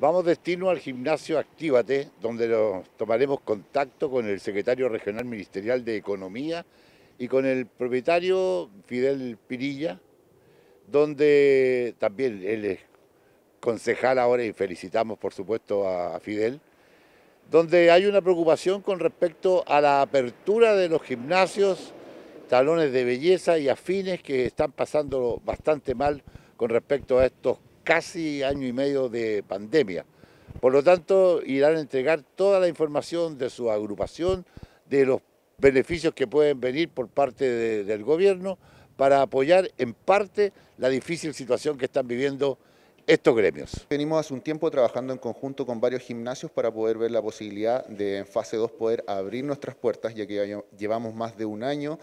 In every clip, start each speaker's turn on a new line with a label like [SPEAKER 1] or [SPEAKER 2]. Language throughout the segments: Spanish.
[SPEAKER 1] Vamos destino al gimnasio Actívate, donde tomaremos contacto con el secretario regional ministerial de Economía y con el propietario Fidel Pirilla, donde también él es concejal ahora y felicitamos por supuesto a Fidel, donde hay una preocupación con respecto a la apertura de los gimnasios, talones de belleza y afines que están pasando bastante mal con respecto a estos casi año y medio de pandemia. Por lo tanto, irán a entregar toda la información de su agrupación, de los beneficios que pueden venir por parte del gobierno para apoyar en parte la difícil situación que están viviendo estos gremios. Venimos hace un tiempo trabajando en conjunto con varios gimnasios para poder ver la posibilidad de en fase 2 poder abrir nuestras puertas, ya que llevamos más de un año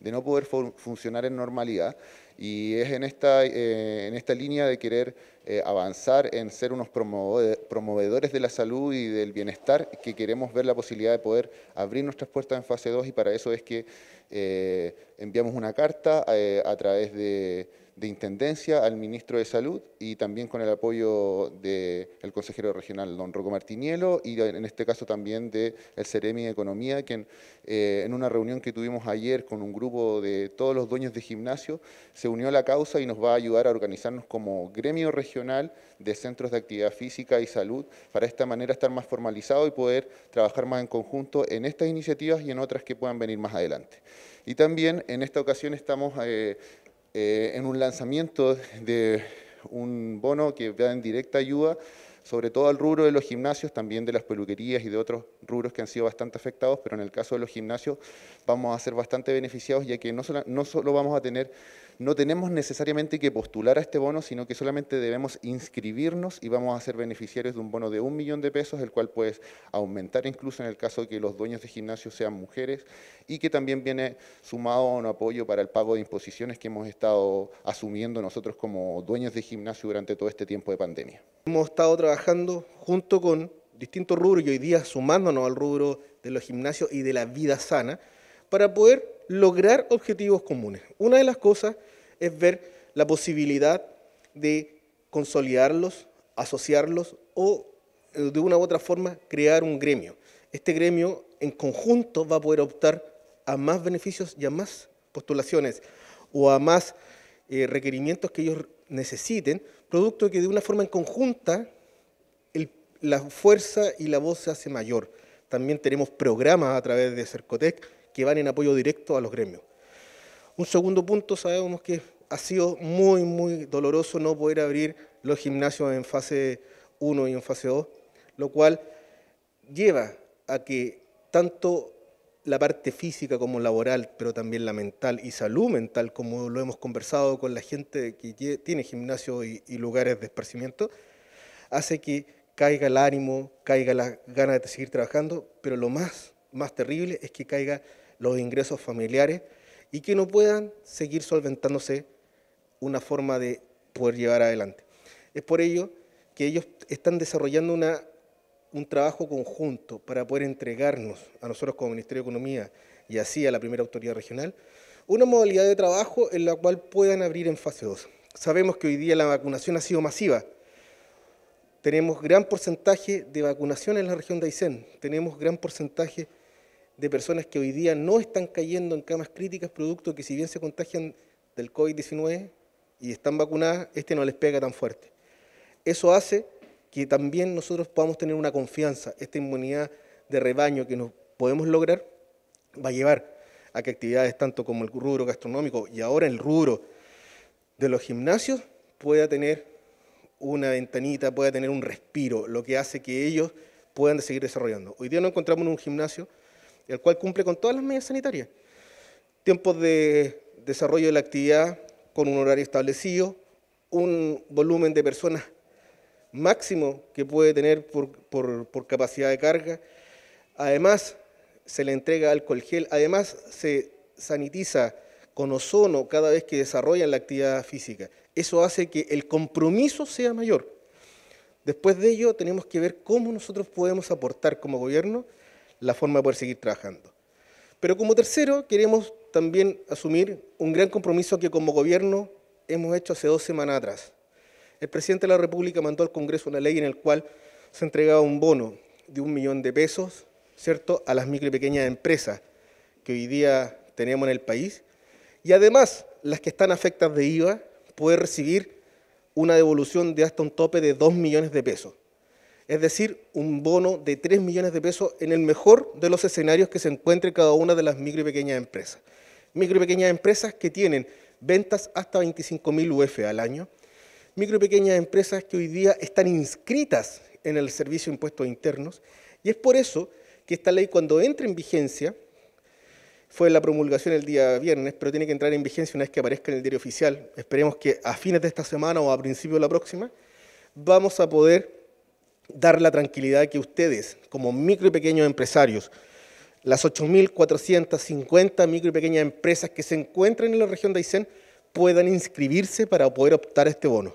[SPEAKER 1] de no poder funcionar en normalidad. Y es en esta, eh, en esta línea de querer eh, avanzar en ser unos promovedores de la salud y del bienestar que queremos ver la posibilidad de poder abrir nuestras puertas en fase 2 y para eso es que eh, enviamos una carta a través de, Intendencia al Ministro de Salud y también con el apoyo del consejero regional, don Rocco Martiniello y en este caso también del de el Ceremi de Economía, quien en una reunión que tuvimos ayer con un grupo de todos los dueños de gimnasio, se unió a la causa y nos va a ayudar a organizarnos como gremio regional de centros de actividad física y salud, para esta manera estar más formalizado y poder trabajar más en conjunto en estas iniciativas y en otras que puedan venir más adelante. Y también en esta ocasión estamos eh, eh, en un lanzamiento de un bono que da en directa ayuda sobre todo al rubro de los gimnasios, también de las peluquerías y de otros rubros que han sido bastante afectados, pero en el caso de los gimnasios vamos a ser bastante beneficiados, ya que no solo, no solo vamos a tener no tenemos necesariamente que postular a este bono, sino que solamente debemos inscribirnos y vamos a ser beneficiarios de un bono de un millón de pesos, el cual puedes aumentar incluso en el caso de que los dueños de gimnasios sean mujeres y que también viene sumado a un apoyo para el pago de imposiciones que hemos estado asumiendo nosotros como dueños de gimnasio durante todo este tiempo de pandemia.
[SPEAKER 2] Hemos estado trabajando junto con distintos rubros y hoy día sumándonos al rubro de los gimnasios y de la vida sana para poder lograr objetivos comunes. Una de las cosas es ver la posibilidad de consolidarlos, asociarlos o eh, de una u otra forma crear un gremio. Este gremio en conjunto va a poder optar a más beneficios y a más postulaciones o a más eh, requerimientos que ellos necesiten, producto de que de una forma en conjunta la fuerza y la voz se hace mayor. También tenemos programas a través de Cercotec que van en apoyo directo a los gremios. Un segundo punto, sabemos que ha sido muy, muy doloroso no poder abrir los gimnasios en fase 1 y en fase 2, lo cual lleva a que tanto la parte física como laboral, pero también la mental y salud mental, como lo hemos conversado con la gente que tiene gimnasios y, lugares de esparcimiento, hace que caiga el ánimo, caiga la ganas de seguir trabajando, pero lo más, más terrible es que caigan los ingresos familiares, y que no puedan seguir solventándose una forma de poder llevar adelante. Es por ello que ellos están desarrollando una, un trabajo conjunto para poder entregarnos a nosotros como Ministerio de Economía y así a la primera autoridad regional, una modalidad de trabajo en la cual puedan abrir en fase 2. Sabemos que hoy día la vacunación ha sido masiva. Tenemos gran porcentaje de vacunación en la región de Aysén, tenemos gran porcentaje de personas que hoy día no están cayendo en camas críticas, producto que si bien se contagian del COVID-19 y están vacunadas, este no les pega tan fuerte. Eso hace que también nosotros podamos tener una confianza, esta inmunidad de rebaño que nos podemos lograr va a llevar a que actividades tanto como el rubro gastronómico y ahora el rubro de los gimnasios pueda tener una ventanita, pueda tener un respiro, lo que hace que ellos puedan seguir desarrollando. Hoy día no encontramos en un gimnasio el cual cumple con todas las medidas sanitarias. Tiempos de desarrollo de la actividad con un horario establecido, un volumen de personas máximo que puede tener por, capacidad de carga. Además, se le entrega alcohol gel, además se sanitiza con ozono cada vez que desarrollan la actividad física. Eso hace que el compromiso sea mayor. Después de ello, tenemos que ver cómo nosotros podemos aportar como gobierno la forma de poder seguir trabajando. Pero como tercero, queremos también asumir un gran compromiso que como gobierno hemos hecho hace dos semanas atrás. El presidente de la República mandó al Congreso una ley en la cual se entregaba un bono de un millón de pesos, ¿cierto?, a las micro y pequeñas empresas que hoy día tenemos en el país. Y además, las que están afectas de IVA pueden recibir una devolución de hasta un tope de dos millones de pesos es decir, un bono de 3 millones de pesos en el mejor de los escenarios que se encuentre cada una de las micro y pequeñas empresas. Micro y pequeñas empresas que tienen ventas hasta 25.000 UF al año, micro y pequeñas empresas que hoy día están inscritas en el Servicio de Impuestos Internos, y es por eso que esta ley cuando entre en vigencia, fue la promulgación el día viernes, pero tiene que entrar en vigencia una vez que aparezca en el diario oficial, esperemos que a fines de esta semana o a principios de la próxima, vamos a poder dar la tranquilidad que ustedes, como micro y pequeños empresarios, las 8.450 micro y pequeñas empresas que se encuentran en la región de Aysén puedan inscribirse para poder optar a este bono.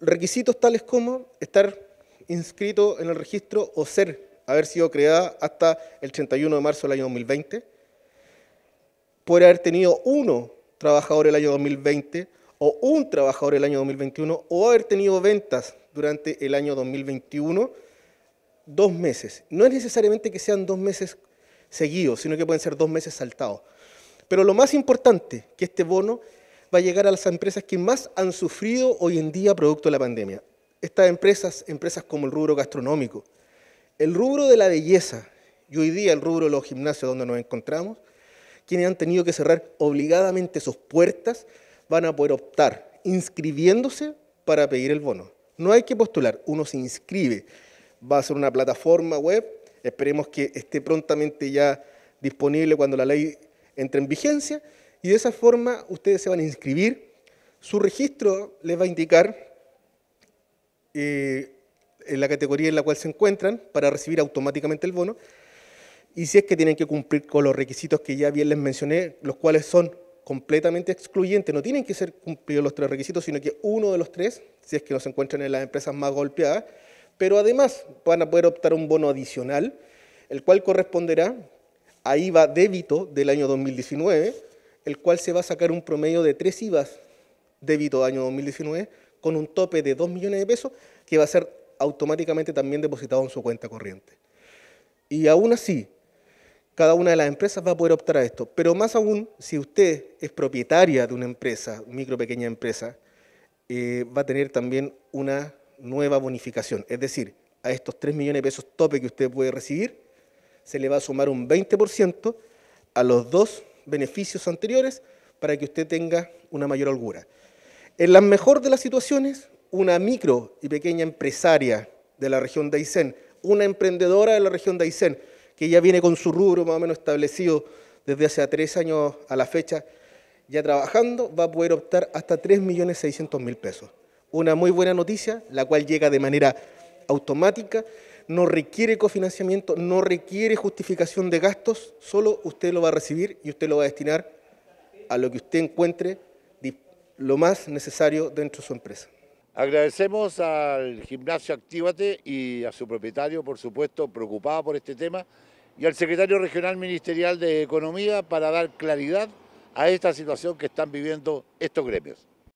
[SPEAKER 2] Requisitos tales como estar inscrito en el registro o ser, haber sido creada hasta el 31 de marzo del año 2020, poder haber tenido uno trabajador el año 2020 o un trabajador el año 2021 o haber tenido ventas durante el año 2021, dos meses. No es necesariamente que sean dos meses seguidos, sino que pueden ser dos meses saltados. Pero lo más importante, que este bono va a llegar a las empresas que más han sufrido hoy en día producto de la pandemia. Estas empresas, empresas como el rubro gastronómico, el rubro de la belleza y hoy día el rubro de los gimnasios donde nos encontramos, quienes han tenido que cerrar obligadamente sus puertas, van a poder optar inscribiéndose para pedir el bono. No hay que postular, uno se inscribe. Va a ser una plataforma web, esperemos que esté prontamente ya disponible cuando la ley entre en vigencia, y de esa forma ustedes se van a inscribir. Su registro les va a indicar eh, en la categoría en la cual se encuentran para recibir automáticamente el bono, y si es que tienen que cumplir con los requisitos que ya bien les mencioné, los cuales son completamente excluyente, no tienen que ser cumplidos los tres requisitos, sino que uno de los tres, si es que no se encuentran en las empresas más golpeadas, pero además van a poder optar un bono adicional, el cual corresponderá a IVA débito del año 2019, el cual se va a sacar un promedio de tres IVAs débito del año 2019 con un tope de 2 millones de pesos que va a ser automáticamente también depositado en su cuenta corriente. Y aún así, cada una de las empresas va a poder optar a esto. Pero más aún, si usted es propietaria de una empresa, micro pequeña empresa, eh, va a tener también una nueva bonificación. Es decir, a estos 3 millones de pesos tope que usted puede recibir, se le va a sumar un 20% a los dos beneficios anteriores para que usted tenga una mayor holgura. En la mejor de las situaciones, una micro y pequeña empresaria de la región de Aysén, una emprendedora de la región de Aysén, que ya viene con su rubro más o menos establecido desde hace tres años a la fecha, ya trabajando, va a poder optar hasta 3.600.000 pesos. Una muy buena noticia, la cual llega de manera automática, no requiere cofinanciamiento, no requiere justificación de gastos, solo usted lo va a recibir y usted lo va a destinar a lo que usted encuentre lo más necesario dentro de su empresa. Agradecemos al gimnasio
[SPEAKER 1] Actívate y a su propietario, por supuesto, preocupado por este tema y al secretario regional ministerial de Economía para dar claridad a esta situación que están viviendo estos gremios.